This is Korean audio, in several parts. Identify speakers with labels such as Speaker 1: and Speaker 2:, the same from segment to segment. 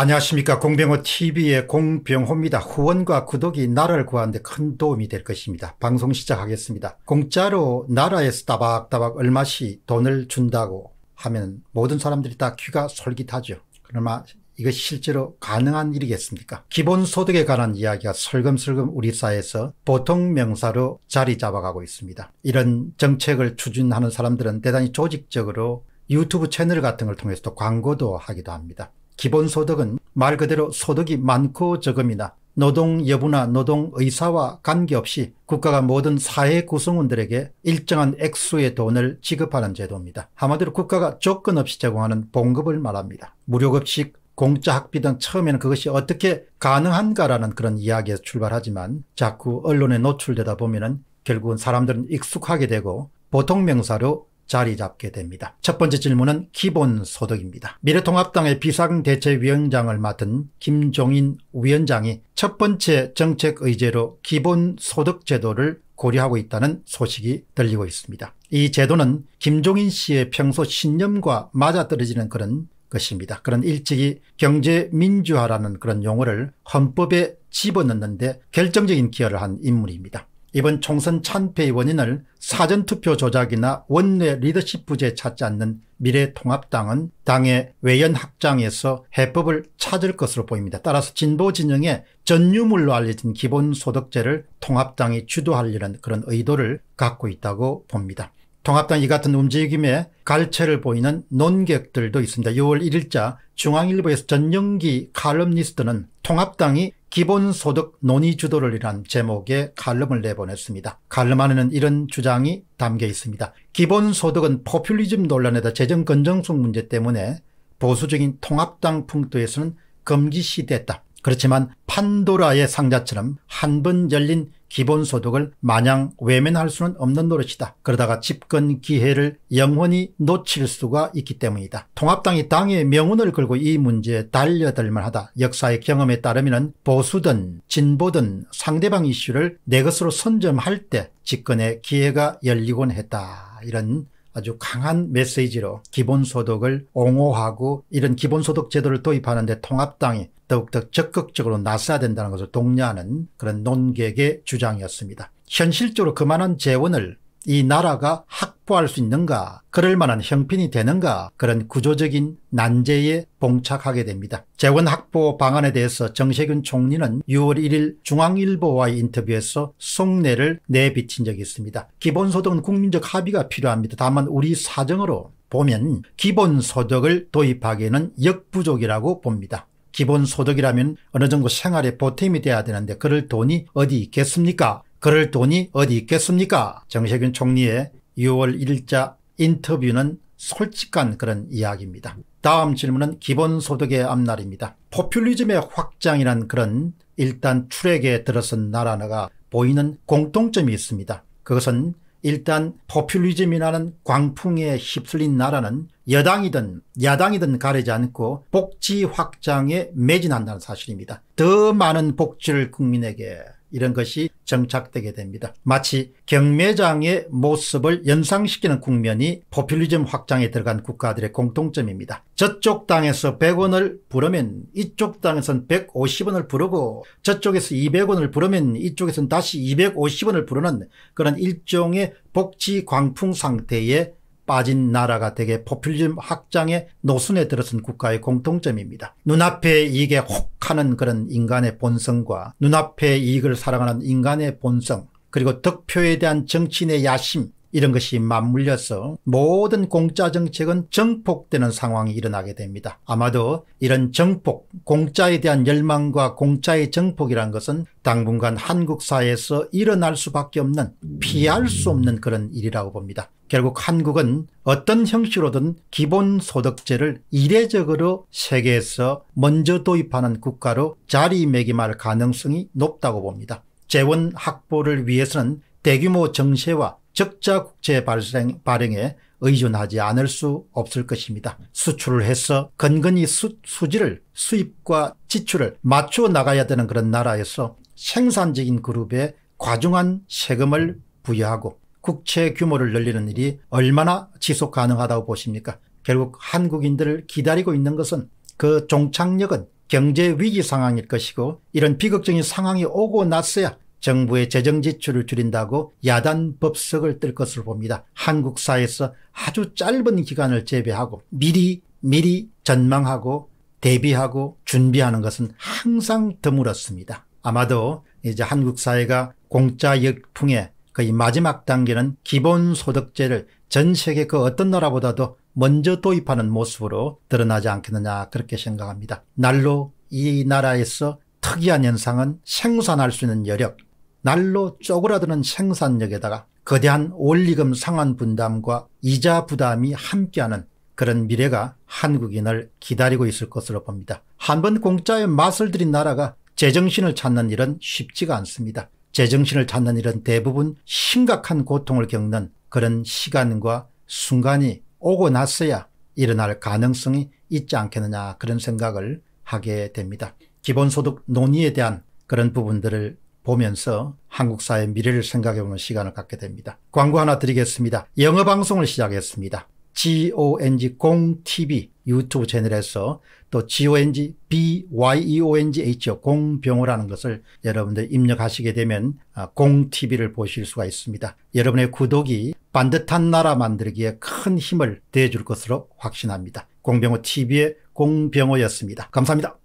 Speaker 1: 안녕하십니까 공병호TV의 공병호입니다. 후원과 구독이 나라를 구하는데 큰 도움이 될 것입니다. 방송 시작하겠습니다. 공짜로 나라에서 따박따박 얼마씩 돈을 준다고 하면 모든 사람들이 다 귀가 솔깃하죠. 그러나 이것이 실제로 가능한 일이겠습니까? 기본소득에 관한 이야기가 설금설금 우리 사회에서 보통 명사로 자리 잡아가고 있습니다. 이런 정책을 추진하는 사람들은 대단히 조직적으로 유튜브 채널 같은 걸 통해서도 광고도 하기도 합니다. 기본소득은 말 그대로 소득이 많고 적음이나 노동 여부나 노동 의사와 관계없이 국가가 모든 사회 구성원들에게 일정한 액수의 돈을 지급하는 제도입니다. 한마디로 국가가 조건 없이 제공하는 봉급을 말합니다. 무료급식, 공짜 학비 등 처음에는 그것이 어떻게 가능한가라는 그런 이야기에서 출발하지만 자꾸 언론에 노출되다 보면은 결국은 사람들은 익숙하게 되고 보통 명사로 자리 잡게 됩니다. 첫 번째 질문은 기본소득입니다. 미래통합당의 비상대책위원장을 맡은 김종인 위원장이 첫 번째 정책 의제로 기본소득 제도를 고려하고 있다는 소식이 들리고 있습니다. 이 제도는 김종인 씨의 평소 신념과 맞아떨어지는 그런 것입니다. 그런 일찍이 경제민주화라는 그런 용어를 헌법에 집어넣는데 결정적인 기여를 한 인물입니다. 이번 총선 참패의 원인을 사전투표 조작이나 원내 리더십 부재 찾지 않는 미래통합당은 당의 외연 확장에서 해법을 찾을 것으로 보입니다. 따라서 진보 진영의 전유물로 알려진 기본소득제를 통합당이 주도하려는 그런 의도를 갖고 있다고 봅니다. 통합당 이 같은 움직임에 갈채를 보이는 논객들도 있습니다. 6월 1일자 중앙일보에서 전영기 칼럼니스트는 통합당이 기본소득 논의 주도를이란 제목의 칼럼을 내보냈습니다. 칼럼 안에는 이런 주장이 담겨 있습니다. 기본소득은 포퓰리즘 논란에다 재정건정성 문제 때문에 보수적인 통합당 풍토에서는 금기시됐다. 그렇지만 판도라의 상자처럼 한 번 열린 기본소득을 마냥 외면할 수는 없는 노릇이다. 그러다가 집권 기회를 영원히 놓칠 수가 있기 때문이다. 통합당이 당의 명운을 걸고 이 문제에 달려들만 하다. 역사의 경험에 따르면 보수든 진보든 상대방 이슈를 내 것으로 선점할 때 집권의 기회가 열리곤 했다. 이런 아주 강한 메시지로 기본소득을 옹호하고 이런 기본소득 제도를 도입하는데 통합당이 더욱더 적극적으로 나서야 된다는 것을 독려하는 그런 논객의 주장이었습니다. 현실적으로 그만한 재원을 이 나라가 확보할 수 있는가 그럴 만한 형편이 되는가 그런 구조적인 난제에 봉착하게 됩니다. 재원 확보 방안에 대해서 정세균 총리는 6월 1일 중앙일보와의 인터뷰에서 속내를 내비친 적이 있습니다. 기본소득은 국민적 합의가 필요합니다. 다만 우리 사정으로 보면 기본소득을 도입하기에는 역부족이라고 봅니다. 기본소득이라면 어느 정도 생활에 보탬이 돼야 되는데 그럴 돈이 어디 있겠습니까? 그럴 돈이 어디 있겠습니까? 정세균 총리의 6월 1일자 인터뷰는 솔직한 그런 이야기입니다. 다음 질문은 기본소득의 앞날입니다. 포퓰리즘의 확장이란 그런 일단 출액에 들어선 나라가 보이는 공통점이 있습니다. 그것은 일단 포퓰리즘이라는 광풍에 휩쓸린 나라는 여당이든 야당이든 가리지 않고 복지 확장에 매진한다는 사실입니다. 더 많은 복지를 국민에게 이런 것이 정착되게 됩니다. 마치 경매장의 모습을 연상시키는 국면이 포퓰리즘 확장에 들어간 국가들의 공통점입니다. 저쪽 땅에서 100원을 부르면 이쪽 땅에선 150원을 부르고 저쪽에서 200원을 부르면 이쪽에선 다시 250원을 부르는 그런 일종의 복지 광풍 상태에 빠진 나라가 되게 포퓰리즘 확장의 노선에 들어선 국가의 공통점입니다. 눈앞에 이익에 혹하는 그런 인간의 본성과 눈앞에 이익을 사랑하는 인간의 본성 그리고 득표에 대한 정치인의 야심 이런 것이 맞물려서 모든 공짜 정책은 정폭되는 상황이 일어나게 됩니다. 아마도 이런 정폭, 공짜에 대한 열망과 공짜의 정폭이란 것은 당분간 한국 사회에서 일어날 수밖에 없는 피할 수 없는 그런 일이라고 봅니다. 결국 한국은 어떤 형식으로든 기본소득제를 이례적으로 세계에서 먼저 도입하는 국가로 자리매김할 가능성이 높다고 봅니다. 재원 확보를 위해서는 대규모 정세와 적자 국제 발생, 발행에 의존하지 않을 수 없을 것입니다. 수출을 해서 건건히 수, 수지를 수입과 지출을 맞춰 나가야 되는 그런 나라에서 생산적인 그룹에 과중한 세금을 부여하고 국채 규모를 늘리는 일이 얼마나 지속 가능하다고 보십니까? 결국 한국인들을 기다리고 있는 것은 그 종착역은 경제 위기 상황일 것이고 이런 비극적인 상황이 오고 났어야 정부의 재정 지출을 줄인다고 야단 법석을 뜰 것으로 봅니다. 한국 사회에서 아주 짧은 기간을 재배하고 미리 미리 전망하고 대비하고 준비하는 것은 항상 드물었습니다. 아마도 이제 한국 사회가 공짜 역풍에 거의 그 마지막 단계는 기본소득제를 전 세계 그 어떤 나라보다도 먼저 도입하는 모습으로 드러나지 않겠느냐 그렇게 생각합니다. 날로 이 나라에서 특이한 현상은 생산할 수 있는 여력, 날로 쪼그라드는 생산력에다가 거대한 원리금 상환 분담과 이자 부담이 함께하는 그런 미래가 한국인을 기다리고 있을 것으로 봅니다. 한 번 공짜의 맛을 들인 나라가 제정신을 찾는 일은 쉽지가 않습니다. 제정신을 찾는 일은 대부분 심각한 고통을 겪는 그런 시간과 순간이 오고 났어야 일어날 가능성이 있지 않겠느냐 그런 생각을 하게 됩니다. 기본소득 논의에 대한 그런 부분들을 보면서 한국 사회의 미래를 생각해 보는 시간을 갖게 됩니다. 광고 하나 드리겠습니다. 영어 방송을 시작했습니다. GONG 공TV 유튜브 채널에서 또 GONG b y e o n g h 공병호라는 것을 여러분들 입력하시게 되면 공TV를 아, 보실 수가 있습니다. 여러분의 구독이 반듯한 나라 만들기에 큰 힘을 대줄 것으로 확신합니다. 공병호 TV의 공병호였습니다. 감사합니다.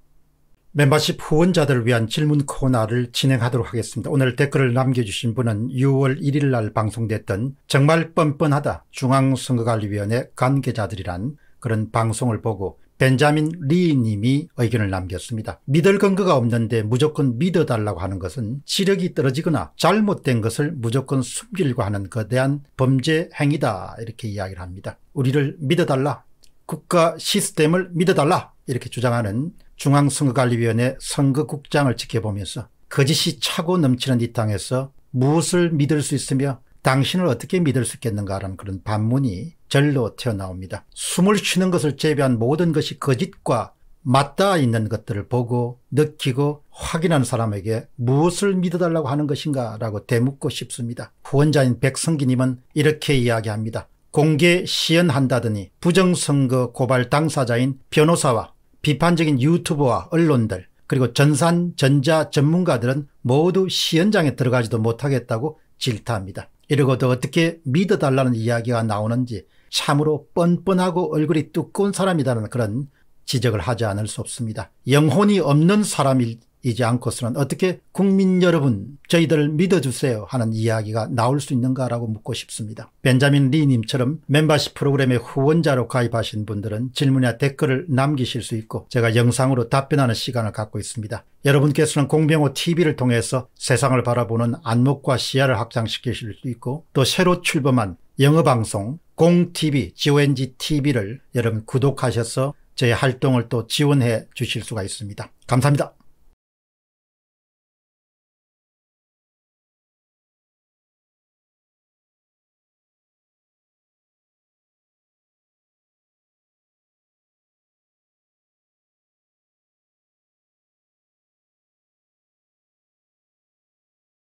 Speaker 1: 멤버십 후원자들을 위한 질문 코너를 진행하도록 하겠습니다. 오늘 댓글을 남겨주신 분은 6월 1일 날 방송됐던 정말 뻔뻔하다 중앙선거관리위원회 관계자들이란 그런 방송을 보고 벤자민 리 님이 의견을 남겼습니다. 믿을 근거가 없는데 무조건 믿어달라고 하는 것은 시력이 떨어지거나 잘못된 것을 무조건 숨기려고 하는 거대한 범죄 행위다 이렇게 이야기를 합니다. 우리를 믿어달라 국가 시스템을 믿어달라 이렇게 주장하는 중앙선거관리위원회 선거국장을 지켜보면서 거짓이 차고 넘치는 이 땅에서 무엇을 믿을 수 있으며 당신을 어떻게 믿을 수 있겠는가라는 그런 반문이 절로 튀어나옵니다. 숨을 쉬는 것을 제외한 모든 것이 거짓과 맞닿아 있는 것들을 보고 느끼고 확인한 사람에게 무엇을 믿어달라고 하는 것인가 라고 되묻고 싶습니다. 후원자인 백성기님은 이렇게 이야기합니다. 공개 시연한다더니 부정선거 고발 당사자인 변호사와 비판적인 유튜브와 언론들 그리고 전산 전자 전문가들은 모두 시연장에 들어가지도 못하겠다고 질타합니다. 이러고도 어떻게 믿어달라는 이야기가 나오는지 참으로 뻔뻔하고 얼굴이 두꺼운 사람이라는 그런 지적을 하지 않을 수 없습니다. 영혼이 없는 사람일 이지 않고서는 어떻게 국민 여러분 저희들을 믿어주세요 하는 이야기가 나올 수 있는가라고 묻고 싶습니다. 벤자민 리님처럼 멤버십 프로그램의 후원자로 가입하신 분들은 질문이나 댓글을 남기실 수 있고 제가 영상으로 답변하는 시간을 갖고 있습니다. 여러분께서는 공병호 TV를 통해서 세상을 바라보는 안목과 시야를 확장시키실 수 있고 또 새로 출범한 영어방송 공TV, GONGTV를 여러분 구독하셔서 저의 활동을 또 지원해 주실 수가 있습니다. 감사합니다.